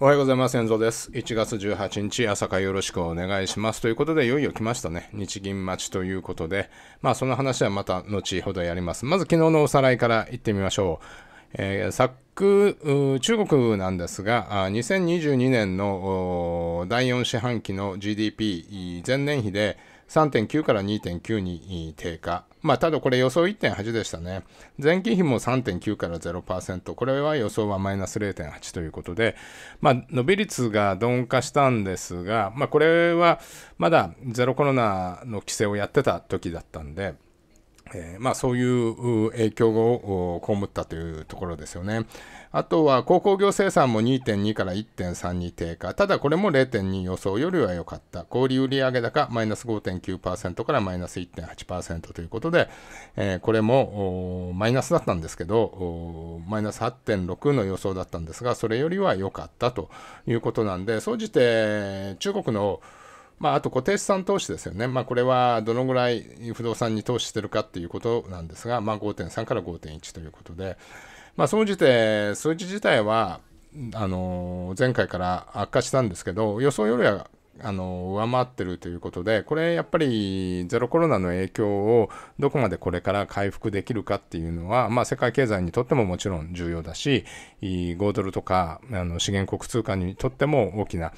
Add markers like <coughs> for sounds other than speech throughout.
おはようございます。遠藤です。1月18日、朝からよろしくお願いします。ということで、いよいよ来ましたね。日銀待ちということで、まあ、その話はまた後ほどやります。まず、昨日のおさらいから行ってみましょう。えー、昨中国なんですが、2022年の第4四半期の GDP、前年比で3.9から2.9に低下。まあ、ただこれ予想1.8でしたね。前期比も3.9から0%。これは予想はマイナス0.8ということで、まあ、伸び率が鈍化したんですが、まあ、これはまだゼロコロナの規制をやってた時だったんで、えー、まあ、そういう影響を被ったというところですよね。あとは、鉱工業生産も2.2から1.3に低下。ただこれも0.2予想よりは良かった。小売売上高マイナス5.9%からマイナス1.8%ということで、えー、これもマイナスだったんですけど、マイナス8.6の予想だったんですが、それよりは良かったということなんで、総じて中国のまあ、あと固定資産投資ですよね。まあ、これはどのぐらい不動産に投資してるかっていうことなんですが、まあ、5.3から5.1ということで、まあ、総じて数字自体は、あの、前回から悪化したんですけど、予想よりはあの上回ってるということで、これやっぱりゼロコロナの影響をどこまでこれから回復できるかっていうのは、まあ、世界経済にとってももちろん重要だし、5ドルとかあの資源国通貨にとっても大きな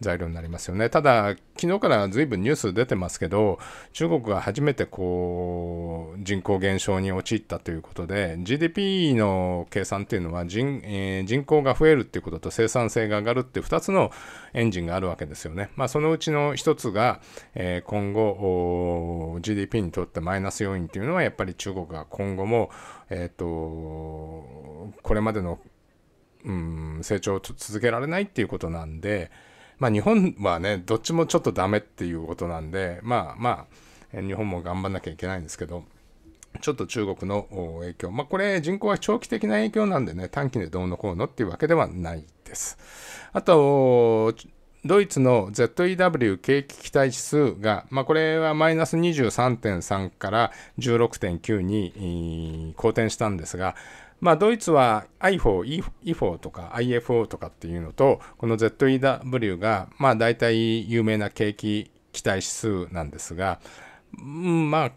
材料になりますよね。ただ、昨日から随分ニュース出てますけど、中国が初めてこう、人口減少に陥ったということで、GDP の計算っていうのは人、えー、人口が増えるっていうことと生産性が上がるっていう2つのエンジンがあるわけですよね。まあ、そのうちの1つが、えー、今後、GDP にとってマイナス要因っていうのは、やっぱり中国が今後も、えっ、ー、と、これまでのうん、成長を続けられないっていうことなんで、まあ日本はね、どっちもちょっとダメっていうことなんで、まあまあ、日本も頑張んなきゃいけないんですけど、ちょっと中国の影響。まあこれ人口は長期的な影響なんでね、短期でどうのこうのっていうわけではないです。あと、ドイツの ZEW 景気期待指数が、まあ、これはマイナス23.3から16.9に好転したんですが、まあ、ドイツは IFO、IFO とか IFO とかっていうのと、この ZEW が、まあ、大体有名な景気期待指数なんですが、うん、まあ、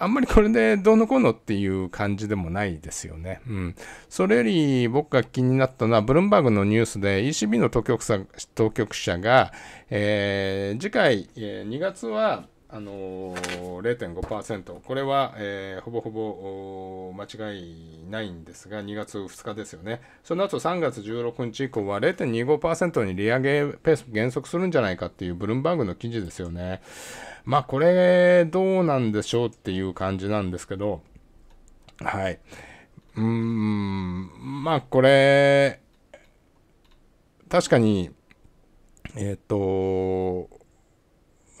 あんまりこれでどうのこうのっていう感じでもないですよね。うん。それより僕が気になったのは、ブルームバーグのニュースで ECB の当局者当局者が、えー、次回、えー、2月は、あのー、0.5%、これは、えー、ほぼほぼ間違いないんですが、2月2日ですよね、その後3月16日以降は0.25%に利上げペース減速するんじゃないかっていうブルームバーグの記事ですよね。まあ、これ、どうなんでしょうっていう感じなんですけど、はい。うーん、まあ、これ、確かに、えっ、ー、と、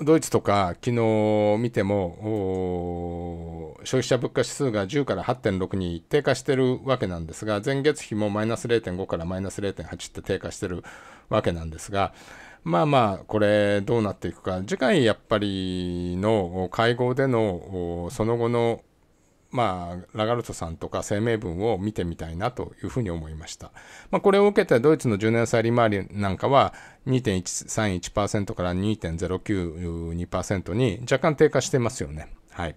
ドイツとか昨日見ても消費者物価指数が10から8.6に低下してるわけなんですが前月比もマイナス0.5からマイナス0.8って低下してるわけなんですがまあまあこれどうなっていくか次回やっぱりの会合でのその後のまあ、ラガルトさんとか声明文を見てみたいなというふうに思いました。まあ、これを受けてドイツの10年債利回りなんかは2.131%から2.092%に若干低下してますよね。はい。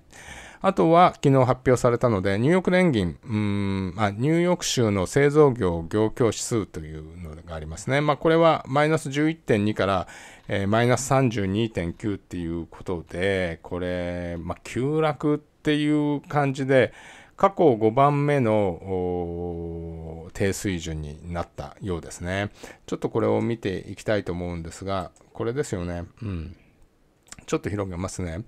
あとは昨日発表されたので、ニューヨーク連銀、ニューヨーク州の製造業業況指数というのがありますね。まあ、これはマイナス11.2から、マイナス32.9っていうことで、これ、まあ、急落っていう感じで過去5番目の低水準になったようですね。ちょっとこれを見ていきたいと思うんですが、これですよね。うん。ちょっと広げますね。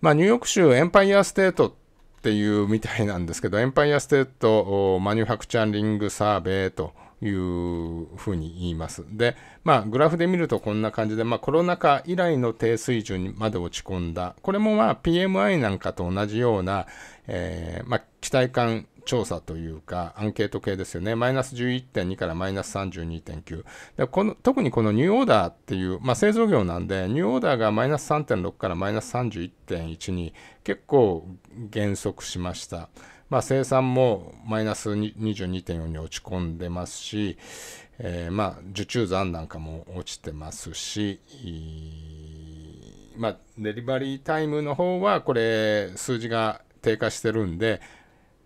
まあ、ニューヨーク州エンパイアステートっていうみたいなんですけど、エンパイアステートマニュファクチャリングサーベイというふうに言います。で、まあ、グラフで見るとこんな感じで、まあ、コロナ禍以来の低水準にまで落ち込んだ。これもまあ、PMI なんかと同じような、えー、まあ、期待感調査というか、アンケート系ですよね。マイナス11.2からマイナス32.9。で、この、特にこのニューオーダーっていう、まあ、製造業なんで、ニューオーダーがマイナス3.6からマイナス31.1に結構減速しました。まあ、生産もマイナス22.4に落ち込んでますし、えー、まあ、受注残なんかも落ちてますし、まあ、デリバリータイムの方はこれ数字が低下してるんで、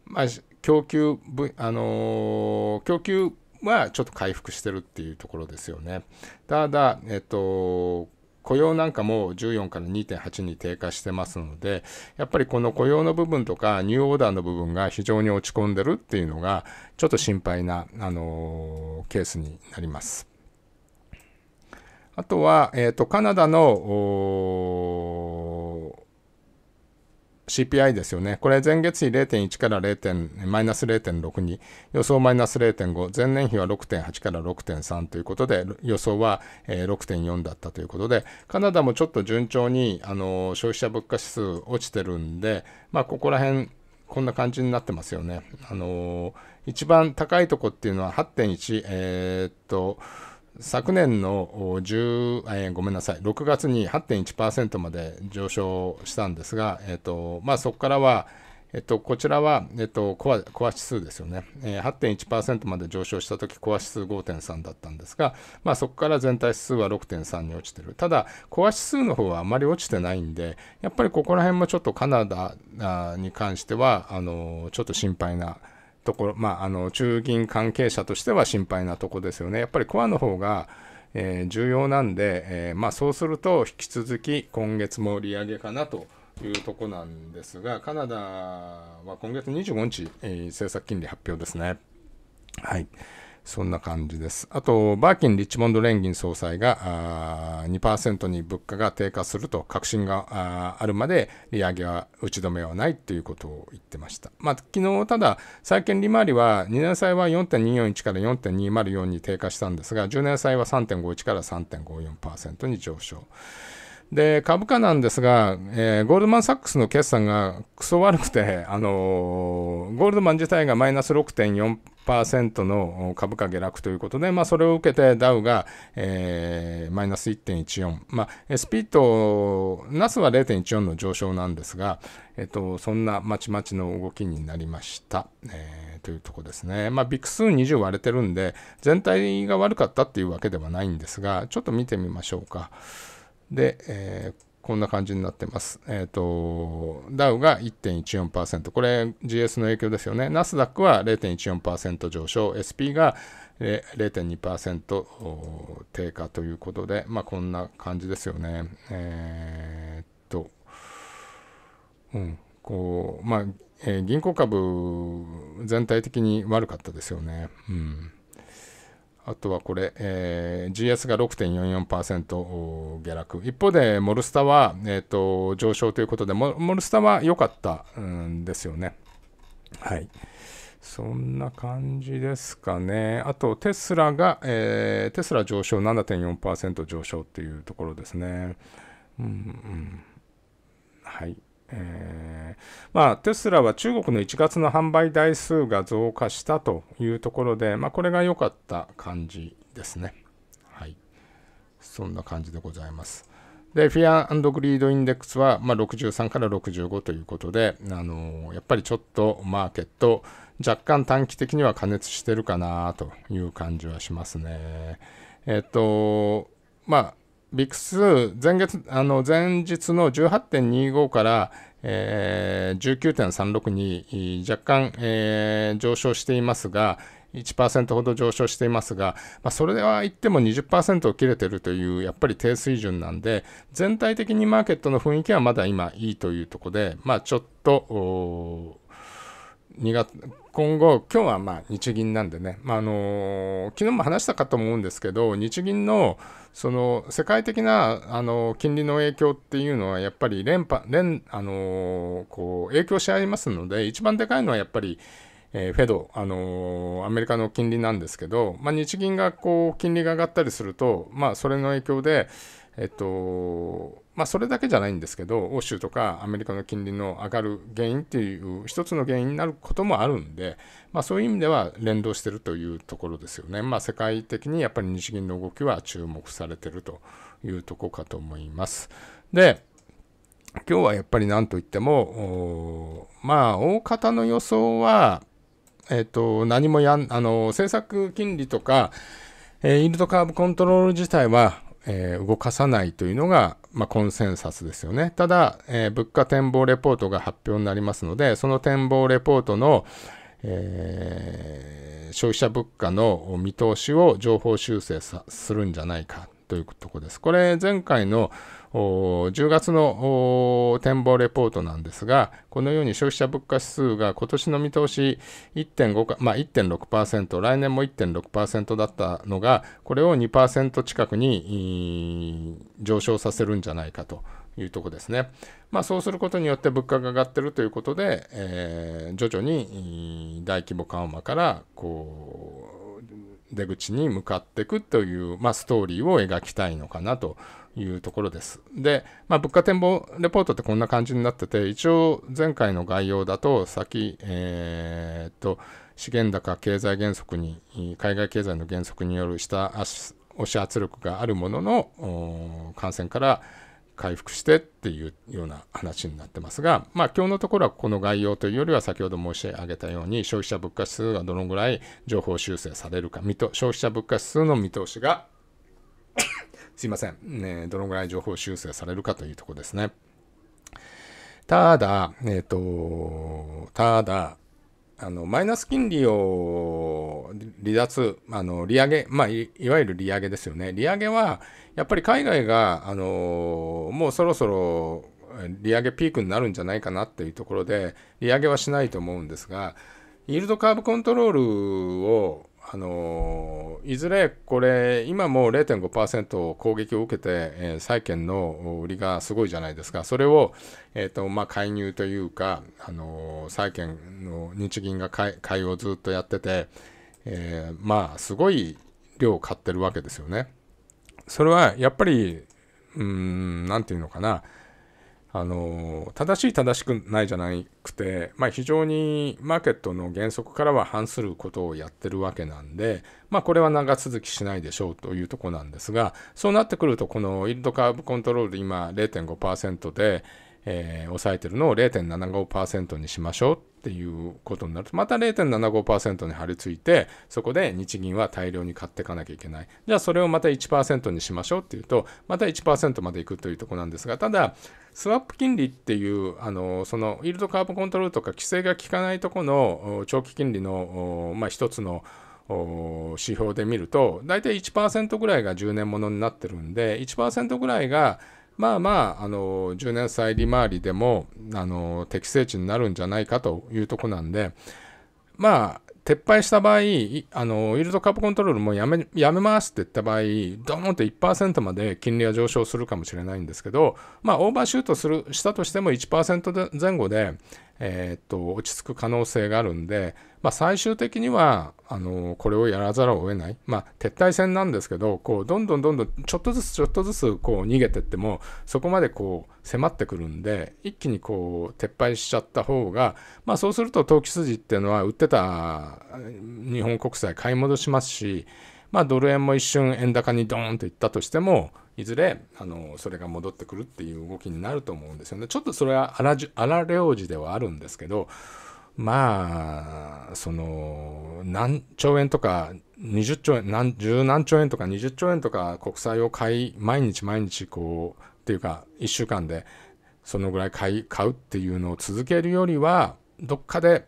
まあ、供給あのー、供給はちょっと回復してるっていうところですよね。ただ、えっと、雇用なんかも14から2.8に低下してますので、やっぱりこの雇用の部分とか、ニューオーダーの部分が非常に落ち込んでるっていうのが、ちょっと心配な、あのー、ケースになります。あとは、えっ、ー、と、カナダの、CPI ですよね。これ前月比0.1から 0.、マイナス0.62、予想マイナス0.5、前年比は6.8から6.3ということで、予想は6.4だったということで、カナダもちょっと順調にあの消費者物価指数落ちてるんで、まあ、ここら辺、こんな感じになってますよね。あの一番高いとこっていうのは8.1、えー、っと、昨年の10、えごめんなさい、6月に8.1%まで上昇したんですが、えーとまあ、そこからは、えっと、こちらは、えっと、コアコア指数ですよね、え8.1%まで上昇したとき、コア指数5.3だったんですが、まあ、そこから全体指数は6.3に落ちてる。ただ、コア指数の方はあまり落ちてないんで、やっぱりここら辺もちょっとカナダに関しては、あのちょっと心配な。ところ、まあ、あの中銀関係者としては心配なとこですよね。やっぱりコアの方が、えー、重要なんで、えー、まあ、そうすると引き続き今月も利上げかなというとこなんですが、カナダは今月25日、えー、政策金利発表ですね。はい。そんな感じです。あと、バーキン・リッチモンド連銀総裁が2%に物価が低下すると確信があるまで利上げは打ち止めはないということを言ってました。まあ、昨日、ただ、債券利回りは2年債は4.241から4.204に低下したんですが、10年債は3.51から3.54%に上昇。で、株価なんですが、えー、ゴールドマン・サックスの決算がクソ悪くて、<laughs> あのー、ゴールドマン自体がマイナス6.4%の株価下落ということで、まあ、それを受けてダウが、えー、マイナス1.14、まあ、SP とナスは0.14の上昇なんですが、えっと、そんなまちまちの動きになりました、えー、というとこですね。まあ、ビッグ数20割れてるんで、全体が悪かったっていうわけではないんですが、ちょっと見てみましょうか。で、えー、こんな感じになってます。えっ、ー、と、ダウが1.14%。これ GS の影響ですよね。ナスダックは0.14%上昇。SP が0.2%低下ということで、まあこんな感じですよね。えー、っと、うん、こう、まあ、えー、銀行株全体的に悪かったですよね。うん。あとはこれ、えー、GS が6.44%下落。一方で、モルスタは、えーと、上昇ということで、モルスタは良かったんですよね。はい。そんな感じですかね。あと、テスラが、えー、テスラ上昇7.4%上昇っていうところですね。うん、うん。はい。えー、まあ、テスラは中国の1月の販売台数が増加したというところで、まあ、これが良かった感じですね。はい。そんな感じでございます。で、フィアグリードインデックスは、まあ、63から65ということで、あのー、やっぱりちょっとマーケット、若干短期的には加熱してるかなという感じはしますね。えっ、と、まあ、ビクス前月、あの、前日の18.25から、えー、19.36に若干、えー、上昇していますが、1%ほど上昇していますが、まあ、それでは言っても20%を切れているというやっぱり低水準なんで全体的にマーケットの雰囲気はまだ今いいというところで、まあ、ちょっと2月今後、今日はまあ日銀なんでね、まああの昨日も話したかと思うんですけど、日銀のその世界的なあの金利の影響っていうのは、やっぱり連覇連、あのこう影響し合いますので、一番でかいのはやっぱり、えー、フェド、あのー、アメリカの金利なんですけど、まあ、日銀がこう金利が上がったりすると、まあ、それの影響で、えっと、まあ、それだけじゃないんですけど、欧州とかアメリカの金利の上がる原因っていう一つの原因になることもあるんで、まあ、そういう意味では連動してるというところですよね。まあ、世界的にやっぱり日銀の動きは注目されてるというとこかと思います。で、今日はやっぱりなんといっても、まあ、大方の予想は、えっ、ー、と、何もやん、あの、政策金利とか、えー、イールドカーブコントロール自体は、えー、動かさないというのが、まあ、コンセンサスですよね。ただ、えー、物価展望レポートが発表になりますので、その展望レポートの、えー、消費者物価の見通しを情報修正するんじゃないかというとこです。これ前回の10月の展望レポートなんですが、このように消費者物価指数が今年の見通し1.5か、まあ、1.6%、来年も1.6%だったのが、これを2%近くに上昇させるんじゃないかと。いうとこですね。まあ、そうすることによって物価が上がってるということで、えー、徐々に大規模緩和からこ出口に向かっていくという、まあ、ストーリーを描きたいのかなというところです。で、まあ、物価展望レポートってこんな感じになってて、一応前回の概要だと先、えー、っと、資源高経済原則に、海外経済の原則による下押し圧力があるものの、感染から回復してっていうような話になってますが、まあ、今日のところはこの概要というよりは先ほど申し上げたように消費者物価指数がどのぐらい情報修正されるか消費者物価指数の見通しが <coughs> すいません、ね、どのぐらい情報修正されるかというところですねただえっ、ー、とただあのマイナス金利を離脱、あの利上げ、まあい、いわゆる利上げですよね、利上げはやっぱり海外が、あのもうそろそろ利上げピークになるんじゃないかなっていうところで、利上げはしないと思うんですが、イールドカーブコントロールをあのいずれこれ、今も0.5%攻撃を受けて、えー、債券の売りがすごいじゃないですか、それを、えーとまあ、介入というか、あの債券の日銀が買い買いをずっとやってて、えー、まあ、すごい量を買ってるわけですよね。それはやっぱり、うん、なんていうのかな、あの正しい正しくないじゃなくて、まあ、非常にマーケットの原則からは反することをやってるわけなんで、まあ、これは長続きしないでしょうというとこなんですがそうなってくるとこのイールドカーブコントロール今0.5%で、えー、抑えてるのを0.75%にしましょうっていうことになるとまた0.75%に張り付いてそこで日銀は大量に買っていかなきゃいけないじゃあそれをまた1%にしましょうっていうとまた1%までいくというところなんですがただスワップ金利っていうあのそのイールドカーブコントロールとか規制が効かないとこの長期金利の、まあ、一つの指標で見ると大体1%ぐらいが10年ものになってるんで1%ぐらいがまあまあ、あの、1年債利回りでも、あの、適正値になるんじゃないかというとこなんで、まあ、撤廃した場合、あの、イールドカップコントロールもやめ、やめますって言った場合、ドーンと1%まで金利は上昇するかもしれないんですけど、まあ、オーバーシュートする、したとしても1%前後で、えー、っと、落ち着く可能性があるんで、まあ、最終的にはあのこれをやらざるを得ない、まあ、撤退戦なんですけどこうどんどんどんどんちょっとずつちょっとずつこう逃げてってもそこまでこう迫ってくるんで一気にこう撤廃しちゃった方が、まあ、そうすると投機筋っていうのは売ってた日本国債買い戻しますし、まあ、ドル円も一瞬円高にドーンといったとしてもいずれあのそれが戻ってくるっていう動きになると思うんですよね。ちょっとそれは荒王子ではあるんですけどまあ、その、何兆円とか、20兆円、十何兆円とか20兆円とか国債を買い、毎日毎日こう、っていうか、1週間で、そのぐらい買い、買うっていうのを続けるよりは、どっかで、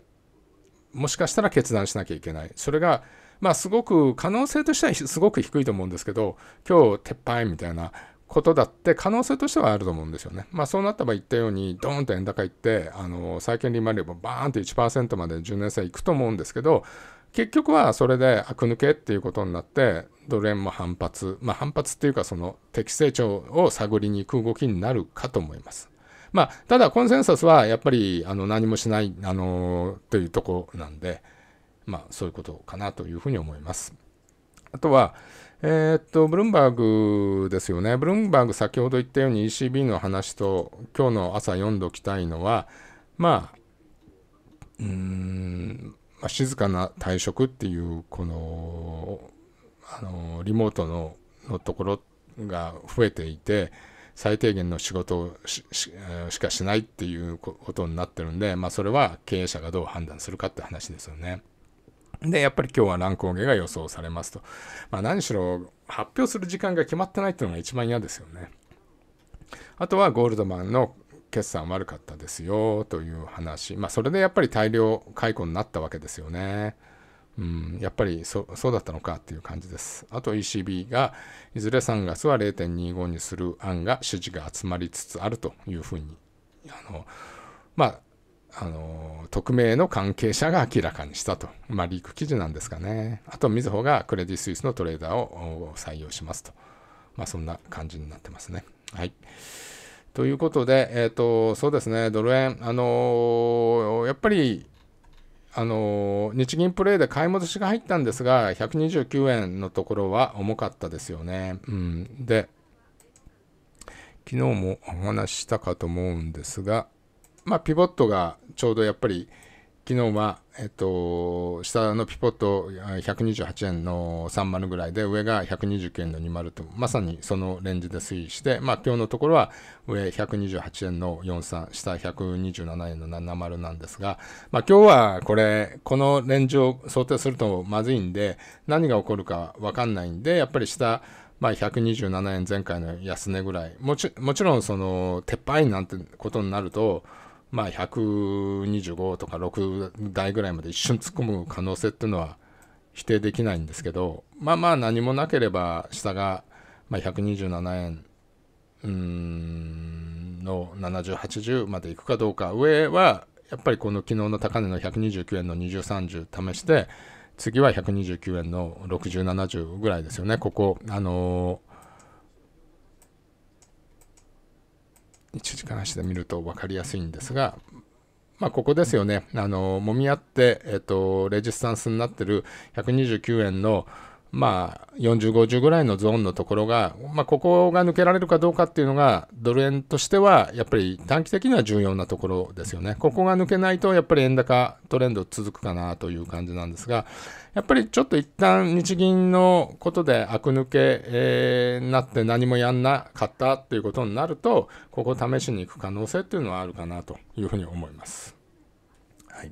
もしかしたら決断しなきゃいけない。それが、まあすごく可能性としてはすごく低いと思うんですけど、今日撤廃みたいなことだって可能性としてはあると思うんですよね。まあそうなった場合言ったようにドーンと円高いって、あの、債券利回りもバーンと1%まで10年債いくと思うんですけど、結局はそれで悪抜けっていうことになって、ドル円も反発、まあ反発っていうかその適正調を探りに行く動きになるかと思います。まあただコンセンサスはやっぱりあの何もしない、あのというとこなんで、まあそういうことかなというふうに思います。あとは、えー、っと、ブルムバーグですよね。ブルムバーグ先ほど言ったように ECB の話と今日の朝読んどきたいのは、まあ、うーん、まあ、静かな退職っていうこのあのリモートののところが増えていて最低限の仕事をしかしないっていうことになってるんで、まあ、それは経営者がどう判断するかって話ですよね。で、やっぱり今日は乱高下が予想されますと。まあ何しろ発表する時間が決まってないっていうのが一番嫌ですよね。あとはゴールドマンの決算悪かったですよという話。まあそれでやっぱり大量解雇になったわけですよね。うん、やっぱりそそうだったのかっていう感じです。あと ECB がいずれ3月は0.25にする案が支持が集まりつつあるというふうにあのまああの匿名の関係者が明らかにしたと、まあ、リーク記事なんですかね、あとみずほがクレディ・スイスのトレーダーを採用しますと、まあ、そんな感じになってますね。はいということで、えーと、そうですね、ドル円、あのー、やっぱり、あのー、日銀プレーで買い戻しが入ったんですが、129円のところは重かったですよね。うん、で、昨日もお話ししたかと思うんですが、まあ、ピボットがちょうどやっぱり、昨日は、えっと、下のピポット128円の30ぐらいで、上が129円の20と、まさにそのレンジで推移して、まあ今日のところは上128円の43、下127円の70なんですが、まあ今日はこれ、このレンジを想定するとまずいんで、何が起こるかわかんないんで、やっぱり下、まあ、127円前回の安値ぐらいもち、もちろんその、撤廃なんてことになると、まあ、125とか6台ぐらいまで一瞬突っ込む可能性っていうのは否定できないんですけどまあまあ何もなければ下が、まあ、127円うんの7080までいくかどうか上はやっぱりこの昨日の高値の129円の2030試して次は129円の6070ぐらいですよねここあのー1時間足で見ると分かりやすいんですが、まあ、ここですよね。あの、揉み合って、えっと、レジスタンスになってる129円のまあ、40、50ぐらいのゾーンのところが、まあ、ここが抜けられるかどうかっていうのが、ドル円としては、やっぱり短期的には重要なところですよね。ここが抜けないと、やっぱり円高トレンド続くかなという感じなんですが、やっぱりちょっと一旦日銀のことで悪抜け、えなって何もやんなかったっていうことになると、ここ試しに行く可能性っていうのはあるかなというふうに思います。はい。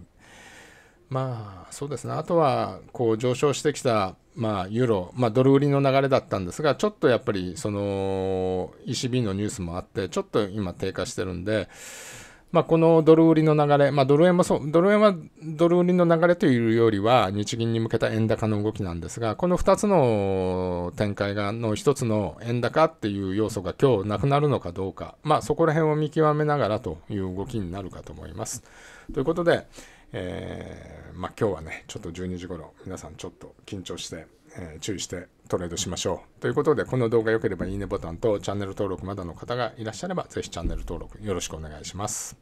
まあ、そうですね。あとは、こう上昇してきたまあ、ユーロ、まあ、ドル売りの流れだったんですが、ちょっとやっぱり、その、ECB のニュースもあって、ちょっと今低下してるんで、まあ、このドル売りの流れ、まあ、ドル円もそう、ドル円はドル売りの流れというよりは、日銀に向けた円高の動きなんですが、この2つの展開が、の1つの円高っていう要素が今日なくなるのかどうか、まあ、そこら辺を見極めながらという動きになるかと思います。ということで、えー、まあ、今日はね、ちょっと12時頃、皆さんちょっと緊張して、えー、注意してトレードしましょう。ということで、この動画良ければいいねボタンとチャンネル登録まだの方がいらっしゃれば、ぜひチャンネル登録よろしくお願いします。